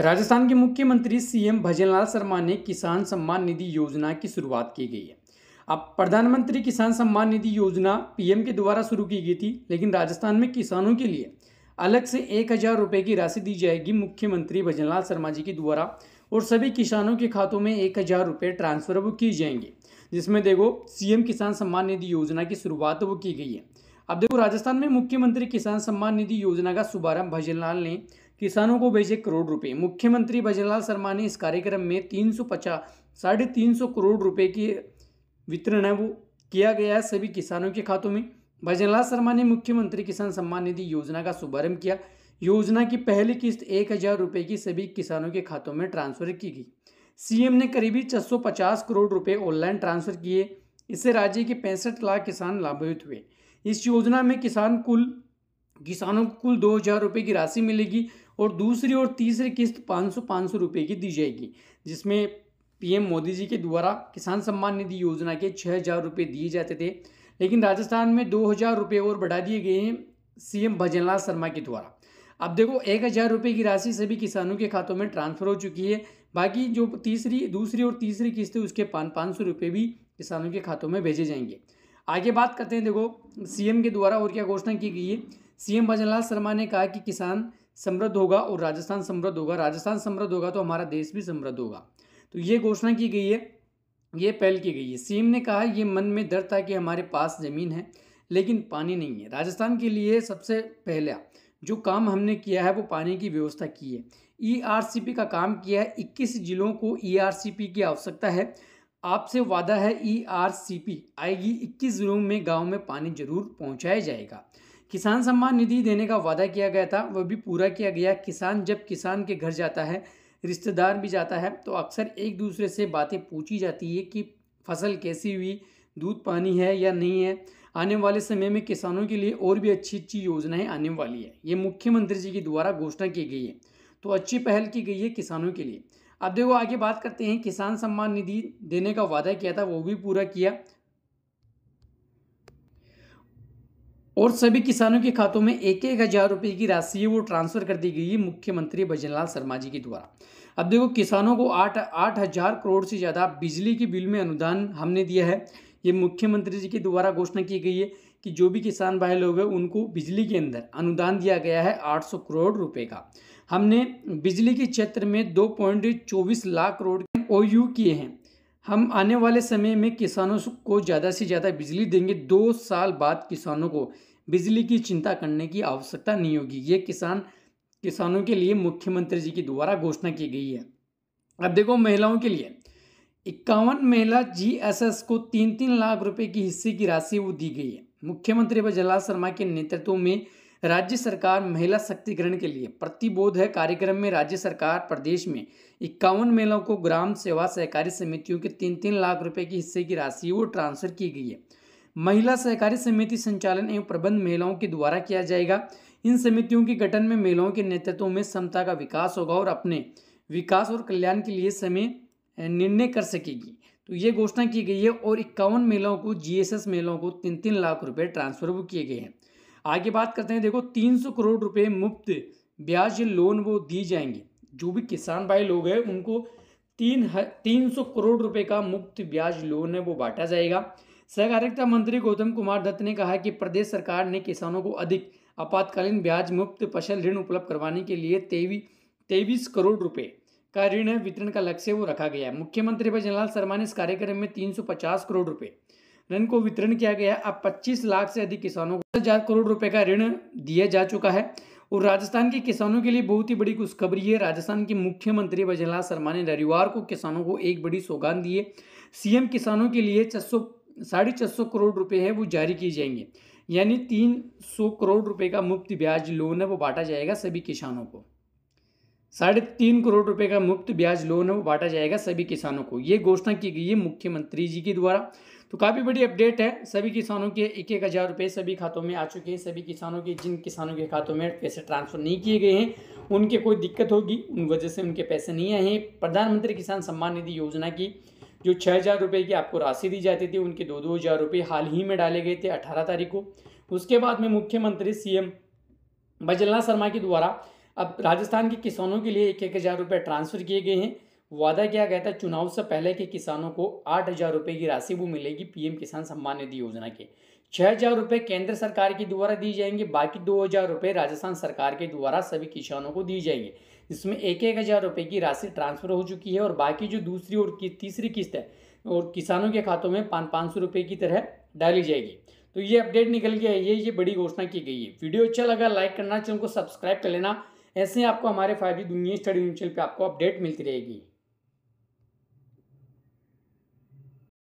राजस्थान के मुख्यमंत्री सीएम भजनलाल शर्मा ने किसान सम्मान निधि योजना की शुरुआत की गई है अब प्रधानमंत्री किसान सम्मान निधि योजना पीएम के द्वारा शुरू की गई थी लेकिन राजस्थान में किसानों के लिए अलग से एक हज़ार रुपये की राशि दी जाएगी मुख्यमंत्री भजनलाल शर्मा जी के द्वारा और सभी किसानों के खातों में एक हज़ार रुपये ट्रांसफर वो किए जाएंगे जिसमें देखो सीएम किसान सम्मान निधि योजना की शुरुआत वो की गई है अब देखो राजस्थान में मुख्यमंत्री किसान सम्मान निधि योजना का शुभारंभ भजनलाल ने किसानों को भेजे करोड़ रुपए मुख्यमंत्री भजनलाल शर्मा ने इस कार्यक्रम में तीन सौ पचास साढ़े तीन सौ करोड़ रुपए की वितरण है वो किया गया है सभी किसानों के खातों में भजनलाल शर्मा ने मुख्यमंत्री किसान सम्मान निधि योजना का शुभारंभ किया योजना की पहली किस्त एक हजार रुपये की सभी किसानों के खातों में ट्रांसफर की गई सीएम ने करीबी 650 करोड़ रुपये ऑनलाइन ट्रांसफर किए इससे राज्य के पैंसठ लाख किसान लाभान्वित हुए इस योजना में किसान कुल किसानों को कुल दो हज़ार रुपये की राशि मिलेगी और दूसरी और तीसरी किस्त पाँच सौ पाँच सौ रुपये की दी जाएगी जिसमें पीएम मोदी जी के द्वारा किसान सम्मान निधि योजना के छः हज़ार रुपये दिए जाते थे लेकिन राजस्थान में दो हज़ार रुपये और बढ़ा दिए गए हैं सीएम भजनलाल शर्मा के द्वारा अब देखो एक हज़ार रुपये की राशि सभी किसानों के खातों में ट्रांसफ़र हो चुकी है बाकी जो तीसरी दूसरी और तीसरी किस्त है उसके पाँच पाँच सौ रुपये भी किसानों के खातों में भेजे जाएंगे आगे बात करते हैं देखो सीएम के द्वारा और क्या घोषणा की गई है सीएम भजनलाल शर्मा ने कहा कि किसान समृद्ध होगा और राजस्थान समृद्ध होगा राजस्थान समृद्ध होगा तो हमारा देश भी समृद्ध होगा तो ये घोषणा की गई है ये पहल की गई है सीएम ने कहा ये मन में डर था कि हमारे पास ज़मीन है लेकिन पानी नहीं है राजस्थान के लिए सबसे पहला जो काम हमने किया है वो पानी की व्यवस्था की है ईआरसीपी e का काम किया है इक्कीस जिलों को ईआरसीपी e की आवश्यकता है आपसे वादा है ईआरसीपी e आएगी इक्कीस जिलों में गांव में पानी जरूर पहुंचाया जाएगा किसान सम्मान निधि देने का वादा किया गया था वह भी पूरा किया गया किसान जब किसान के घर जाता है रिश्तेदार भी जाता है तो अक्सर एक दूसरे से बातें पूछी जाती है कि फसल कैसी हुई दूध पानी है या नहीं है आने वाले समय में किसानों के लिए और भी अच्छी अच्छी योजनाएं आने वाली है ये मुख्यमंत्री जी के द्वारा घोषणा की गई है तो अच्छी पहल की गई है किसानों के लिए अब देखो आगे बात करते हैं किसान सम्मान निधि देने का वादा किया था वो भी पूरा किया और सभी किसानों के खातों में एक एक हज़ार रुपये की राशि है वो ट्रांसफ़र कर दी गई है मुख्यमंत्री भजनलाल शर्मा जी के द्वारा अब देखो किसानों को आठ आठ हज़ार करोड़ से ज़्यादा बिजली के बिल में अनुदान हमने दिया है ये मुख्यमंत्री जी के द्वारा घोषणा की गई है कि जो भी किसान भाई लोग हैं उनको बिजली के अंदर अनुदान दिया गया है सौ करोड़ रुपये का हमने बिजली के क्षेत्र में चौबीस लाख करोड़ ओ यू किए हैं हम आने वाले समय में किसानों को ज़्यादा से ज़्यादा बिजली देंगे दो साल बाद किसानों को बिजली की चिंता करने की आवश्यकता नहीं होगी ये किसान किसानों के लिए मुख्यमंत्री जी की द्वारा घोषणा की गई है अब देखो महिलाओं के लिए इक्यावन महिला जीएसएस को तीन तीन लाख रुपए की हिस्से की राशि वो दी गई है मुख्यमंत्री बजलाल शर्मा के नेतृत्व में राज्य सरकार महिला शक्तिकरण के लिए प्रतिबोध है कार्यक्रम में राज्य सरकार प्रदेश में इक्यावन महिलाओं को ग्राम सेवा सहकारी समितियों के तीन तीन लाख रुपए की हिस्से की राशि वो ट्रांसफर की गई है महिला सहकारी समिति संचालन एवं प्रबंध महिलाओं के द्वारा किया जाएगा इन समितियों के गठन में महिलाओं के नेतृत्व में समता का विकास होगा और अपने विकास और कल्याण के लिए समय निर्णय कर सकेगी तो ये घोषणा की गई है और इक्यावन महिलाओं को जीएसएस महिलाओं को तीन तीन लाख रुपए ट्रांसफर किए गए हैं आगे बात करते हैं देखो तीन सौ करोड़ रुपए मुफ्त ब्याज लोन वो दी जाएंगे जो भी किसान भाई लोग हैं उनको तीन तीन सौ करोड़ रुपए का मुफ्त ब्याज लोन है वो बांटा जाएगा सहकारिता मंत्री गौतम कुमार दत्त ने कहा कि प्रदेश सरकार ने किसानों को अधिक आपातकालीन ब्याज मुक्त फसल ऋण उपलब्ध करवाने के लिए तेवी तेईस करोड़ रुपए का ऋण वितरण का लक्ष्य वो रखा गया है मुख्यमंत्री भजनलाल शर्मा ने इस कार्यक्रम में 350 करोड़ रुपए ऋण को वितरण किया गया अब 25 लाख से अधिक किसानों को हजार करोड़ रुपए का ऋण दिया जा चुका है और राजस्थान के किसानों के लिए बहुत ही बड़ी खुशखबरी है राजस्थान के मुख्यमंत्री भजनलाल शर्मा ने रविवार को किसानों को एक बड़ी सौगान दी है सीएम किसानों के लिए छह साढ़े छः सौ करोड़ रुपए है वो जारी किए जाएंगे यानी तीन सौ करोड़ रुपए का मुफ्त ब्याज लोन है वो बांटा जाएगा सभी किसानों को साढ़े तीन करोड़ रुपए का मुफ्त ब्याज लोन है वो बांटा जाएगा सभी किसानों को ये घोषणा की गई है मुख्यमंत्री जी के द्वारा तो काफ़ी बड़ी अपडेट है सभी किसानों के एक एक हज़ार रुपये सभी खातों में आ चुके हैं सभी किसानों के जिन किसानों के खातों में पैसे ट्रांसफ़र नहीं किए गए हैं उनके कोई दिक्कत होगी उन वजह से उनके पैसे नहीं आए हैं प्रधानमंत्री किसान सम्मान निधि योजना की जो छः हज़ार रुपये की आपको राशि दी जाती थी उनके दो दो हज़ार रुपये हाल ही में डाले गए थे अठारह तारीख को उसके बाद में मुख्यमंत्री सीएम बजलना शर्मा के द्वारा अब राजस्थान के किसानों के लिए एक एक हज़ार रुपये ट्रांसफ़र किए गए हैं वादा किया गया था चुनाव से पहले के किसानों को आठ हज़ार रुपये की राशि वो मिलेगी पीएम किसान सम्मान निधि योजना के छः हज़ार रुपये केंद्र सरकार के द्वारा दी जाएंगे बाकी दो हज़ार रुपये राजस्थान सरकार के द्वारा सभी किसानों को दिए जाएंगे जिसमें एक एक हज़ार रुपये की राशि ट्रांसफ़र हो चुकी है और बाकी जो दूसरी और की तीसरी किस्त है और किसानों के खातों में पाँच पाँच सौ रुपये की तरह डाली जाएगी तो ये अपडेट निकल गया है ये ये बड़ी घोषणा की गई है वीडियो अच्छा लगा लाइक करना चैनल को सब्सक्राइब कर लेना ऐसे आपको हमारे फायदे दुनिया स्टडी चैनल पर आपको अपडेट मिलती रहेगी